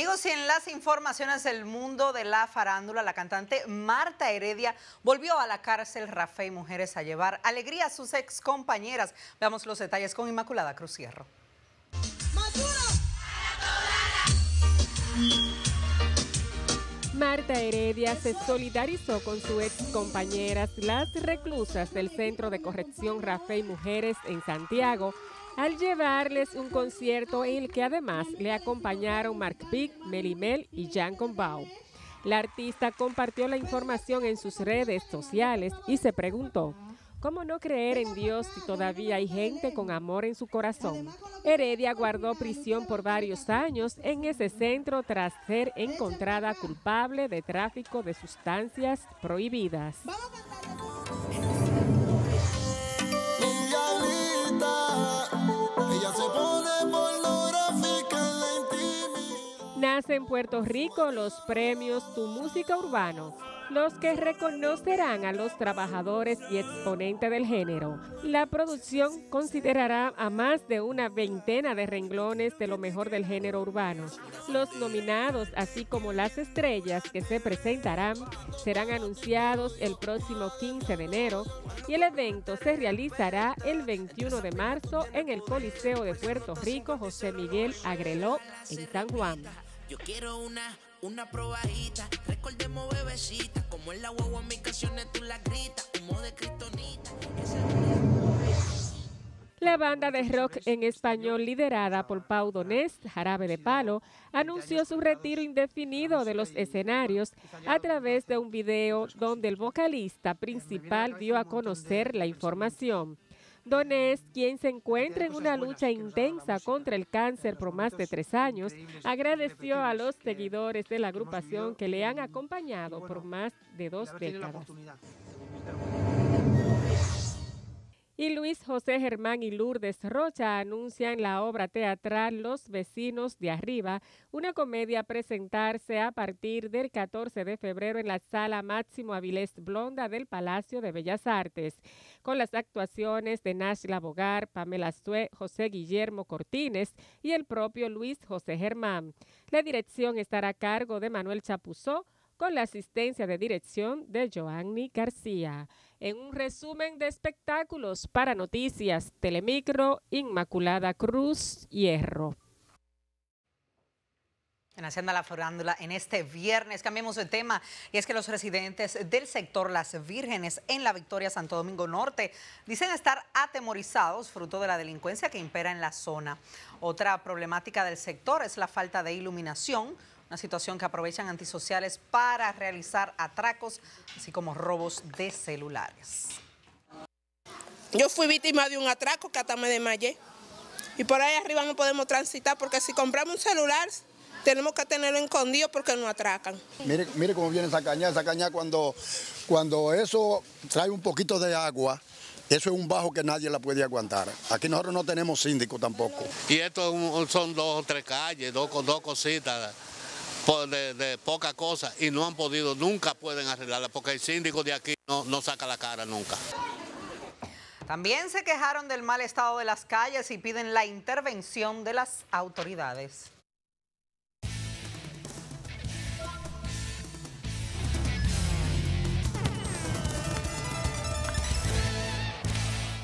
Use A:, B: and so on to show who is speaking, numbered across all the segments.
A: Amigos, y en las informaciones del mundo de la farándula, la cantante Marta Heredia volvió a la cárcel y Mujeres a llevar alegría a sus ex compañeras. Veamos los detalles con Inmaculada Cruz
B: Marta Heredia se solidarizó con sus ex compañeras, las reclusas del Centro de Corrección y Mujeres en Santiago, al llevarles un concierto en el que además le acompañaron Mark Pick, Melimel y Jan Combao. La artista compartió la información en sus redes sociales y se preguntó, ¿Cómo no creer en Dios si todavía hay gente con amor en su corazón? Heredia guardó prisión por varios años en ese centro tras ser encontrada culpable de tráfico de sustancias prohibidas. Nace en Puerto Rico los premios Tu Música Urbano, los que reconocerán a los trabajadores y exponentes del género. La producción considerará a más de una veintena de renglones de lo mejor del género urbano. Los nominados, así como las estrellas que se presentarán, serán anunciados el próximo 15 de enero y el evento se realizará el 21 de marzo en el Coliseo de Puerto Rico José Miguel Agreló en San Juan.
A: Yo quiero una, una probadita. Recordemos Como en la la de cristonita.
B: La banda de rock en español liderada por Pau Donés, Jarabe de Palo, anunció su retiro indefinido de los escenarios a través de un video donde el vocalista principal dio a conocer la información. Donés, quien se encuentra en una lucha intensa contra el cáncer por más de tres años, agradeció a los seguidores de la agrupación que le han acompañado por más de dos décadas y Luis José Germán y Lourdes Rocha anuncian la obra teatral Los vecinos de arriba, una comedia presentarse a partir del 14 de febrero en la sala Máximo Avilés Blonda del Palacio de Bellas Artes, con las actuaciones de Nash Labogar, Pamela Sue, José Guillermo Cortines y el propio Luis José Germán. La dirección estará a cargo de Manuel Chapuzó con la asistencia de dirección de Joanny García en un resumen de espectáculos para Noticias Telemicro, Inmaculada Cruz Hierro. En Hacienda La Forándula, en este
A: viernes, cambiamos de tema, y es que los residentes del sector Las Vírgenes en la Victoria Santo Domingo Norte dicen estar atemorizados fruto de la delincuencia que impera en la zona. Otra problemática del sector es la falta de iluminación, una situación que aprovechan antisociales para realizar atracos, así como robos de celulares. Yo fui víctima de un atraco que hasta me desmayé. Y por ahí arriba no podemos transitar porque si compramos un celular tenemos que tenerlo escondido porque nos atracan.
C: Mire, cómo viene esa caña, esa caña cuando, cuando eso trae un poquito de agua, eso es un bajo que nadie la puede aguantar. Aquí nosotros no tenemos síndico tampoco. Y esto son dos o tres calles, dos, dos cositas de, poca cosa y no han podido, nunca pueden arreglarla porque el síndico de aquí no, no saca la cara nunca.
A: También se quejaron del mal estado de las calles y piden la intervención de las autoridades.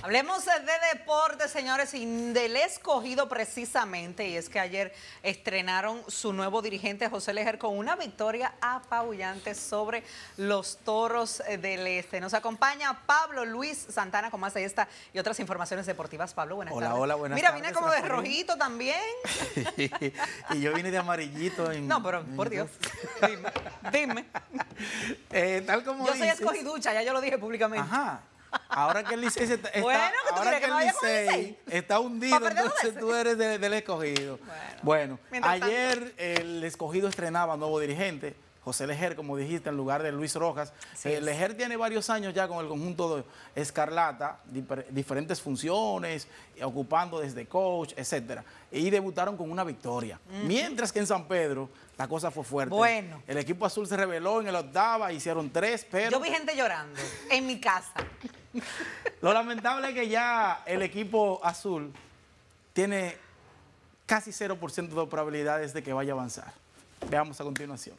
A: Hablemos de deporte, señores, y del escogido precisamente. Y es que ayer estrenaron su nuevo dirigente, José Lejer, con una victoria apabullante sobre los toros del este. Nos acompaña Pablo Luis Santana como más esta y otras informaciones deportivas. Pablo, buenas tardes. Hola, hola, buenas Mira, vine como de rojito también.
C: y yo vine de amarillito. No, pero por Dios. dime. dime. Eh, tal como. Yo soy escogiducha,
A: ya yo lo dije públicamente. Ajá
C: ahora que el Licey está, bueno, hundido, entonces tú eres del, escogido. Bueno, ayer el escogido estrenaba nuevo dirigente. José Lejer, como dijiste, en lugar de Luis Rojas. Eh, Lejer tiene varios años ya con el conjunto de Escarlata, diferentes funciones, ocupando desde coach, etcétera. Y debutaron con una victoria. Mientras que en San Pedro la cosa fue fuerte. Bueno. El equipo azul se reveló en el octava, hicieron tres, pero... Yo vi gente llorando
A: en mi casa.
C: Lo lamentable es que ya el equipo azul tiene casi 0% de probabilidades de que vaya a avanzar. Veamos a continuación.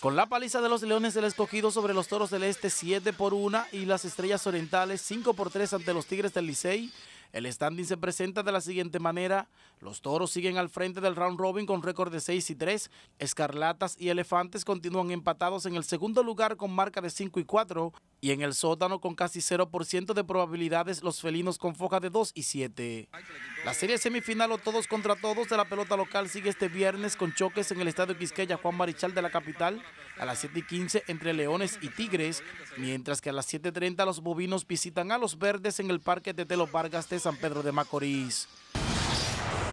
C: Con la paliza de los Leones el Escogido sobre los Toros del Este 7 por 1 y las Estrellas Orientales 5 por 3 ante los Tigres del Licey el standing se presenta de la siguiente manera. Los toros siguen al frente del round robin con récord de 6 y 3. Escarlatas y elefantes continúan empatados en el segundo lugar con marca de 5 y 4. Y en el sótano con casi 0% de probabilidades los felinos con foja de 2 y 7. La serie semifinal o todos contra todos de la pelota local sigue este viernes con choques en el estadio Quisqueya Juan Marichal de la capital a las 7 y 15 entre Leones y Tigres, mientras que a las 7.30 los bovinos visitan a los verdes en el Parque de Vargas de San Pedro de Macorís.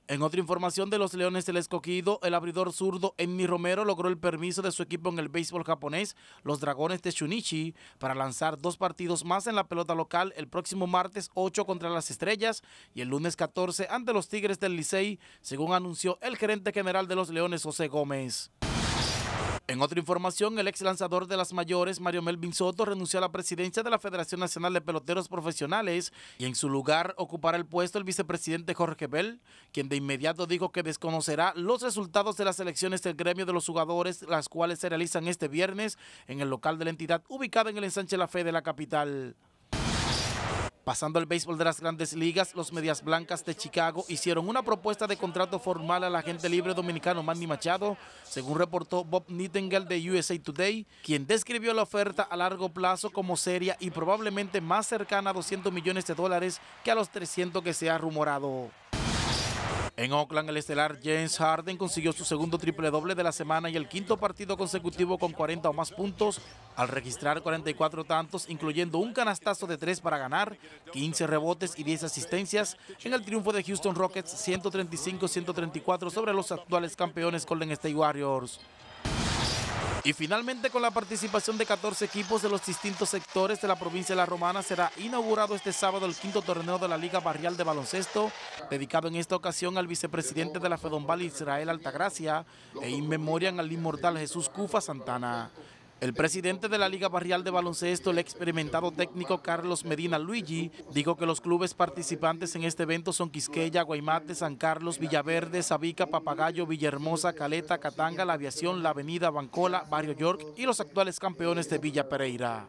C: En otra información de los Leones del Escoquido, el abridor zurdo Enni Romero logró el permiso de su equipo en el béisbol japonés, los Dragones de Shunichi, para lanzar dos partidos más en la pelota local el próximo martes 8 contra las Estrellas y el lunes 14 ante los Tigres del Licey, según anunció el gerente general de los Leones José Gómez. En otra información, el ex lanzador de las mayores, Mario Melvin Soto, renunció a la presidencia de la Federación Nacional de Peloteros Profesionales y en su lugar ocupará el puesto el vicepresidente Jorge Bell, quien de inmediato dijo que desconocerá los resultados de las elecciones del gremio de los jugadores, las cuales se realizan este viernes en el local de la entidad ubicada en el ensanche La Fe de la capital. Pasando al béisbol de las grandes ligas, los Medias Blancas de Chicago hicieron una propuesta de contrato formal al agente libre dominicano Manny Machado, según reportó Bob Nittengel de USA Today, quien describió la oferta a largo plazo como seria y probablemente más cercana a 200 millones de dólares que a los 300 que se ha rumorado. En Oakland, el estelar James Harden consiguió su segundo triple doble de la semana y el quinto partido consecutivo con 40 o más puntos, al registrar 44 tantos, incluyendo un canastazo de tres para ganar, 15 rebotes y 10 asistencias en el triunfo de Houston Rockets 135-134 sobre los actuales campeones Golden State Warriors. Y finalmente con la participación de 14 equipos de los distintos sectores de la provincia de La Romana será inaugurado este sábado el quinto torneo de la Liga Barrial de Baloncesto, dedicado en esta ocasión al vicepresidente de la Fedombal Israel Altagracia e in al inmortal Jesús Cufa Santana. El presidente de la Liga Barrial de Baloncesto, el experimentado técnico Carlos Medina Luigi, dijo que los clubes participantes en este evento son Quisqueya, Guaymate, San Carlos, Villaverde, Sabica, Papagayo, Villahermosa, Caleta, Catanga, La Aviación, La Avenida, Bancola, Barrio York y los actuales campeones de Villa Pereira.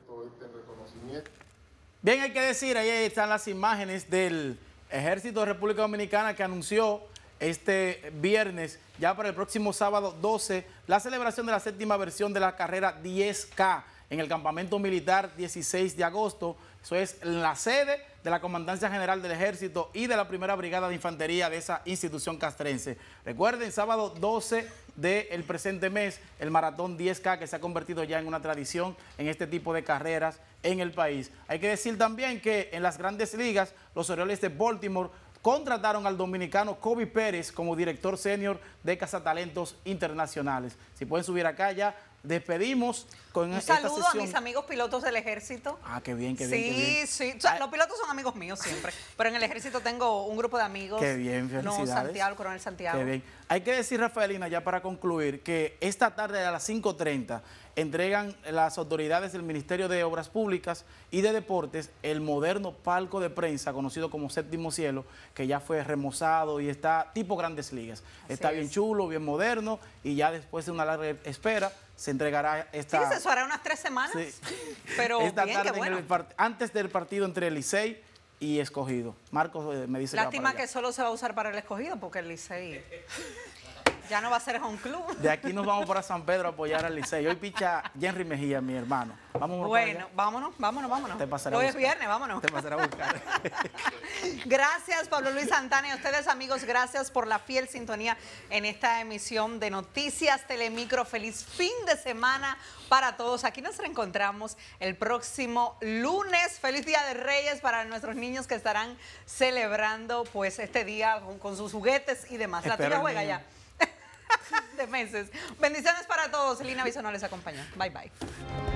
C: Bien, hay que decir, ahí están las imágenes del Ejército de República Dominicana que anunció este viernes, ya para el próximo sábado 12, la celebración de la séptima versión de la carrera 10K en el campamento militar 16 de agosto. Eso es en la sede de la Comandancia General del Ejército y de la Primera Brigada de Infantería de esa institución castrense. Recuerden, sábado 12 del presente mes, el maratón 10K que se ha convertido ya en una tradición en este tipo de carreras en el país. Hay que decir también que en las grandes ligas, los Orioles de Baltimore contrataron al dominicano Kobe Pérez como director senior de Cazatalentos Internacionales. Si pueden subir acá ya, despedimos un saludo a mis
A: amigos pilotos del ejército.
C: Ah, qué bien, qué bien. Sí,
A: sí. O ah, los pilotos son amigos míos siempre, pero en el ejército tengo un grupo de amigos. Qué bien, felicidades. No, Santiago, coronel Santiago. Qué
C: bien. Hay que decir, Rafaelina, ya para concluir, que esta tarde a las 5.30 entregan las autoridades del Ministerio de Obras Públicas y de Deportes el moderno palco de prensa conocido como Séptimo Cielo, que ya fue remozado y está tipo Grandes Ligas. está bien chulo, bien moderno y ya después de una larga espera se entregará esta
A: hará unas tres semanas. Pero bien, tarde,
C: antes del partido entre el Licey y escogido. Marcos eh, me dice Lástima que, que
A: solo se va a usar para el escogido porque el Licey. Ya no va a ser un club.
C: De aquí nos vamos para San Pedro a apoyar al Liceo. Hoy picha Henry Mejía, mi hermano. Vamos. bueno,
A: vámonos, vámonos, vámonos. Te pasará Hoy es viernes, vámonos. Te pasará a buscar. gracias, Pablo Luis Santana. Y a ustedes, amigos, gracias por la fiel sintonía en esta emisión de Noticias Telemicro. Feliz fin de semana para todos. Aquí nos reencontramos el próximo lunes. Feliz Día de Reyes para nuestros niños que estarán celebrando pues este día con, sus juguetes y demás. la tía juega ya. de meses. Bendiciones para todos. Elina no les acompaña. Bye, bye.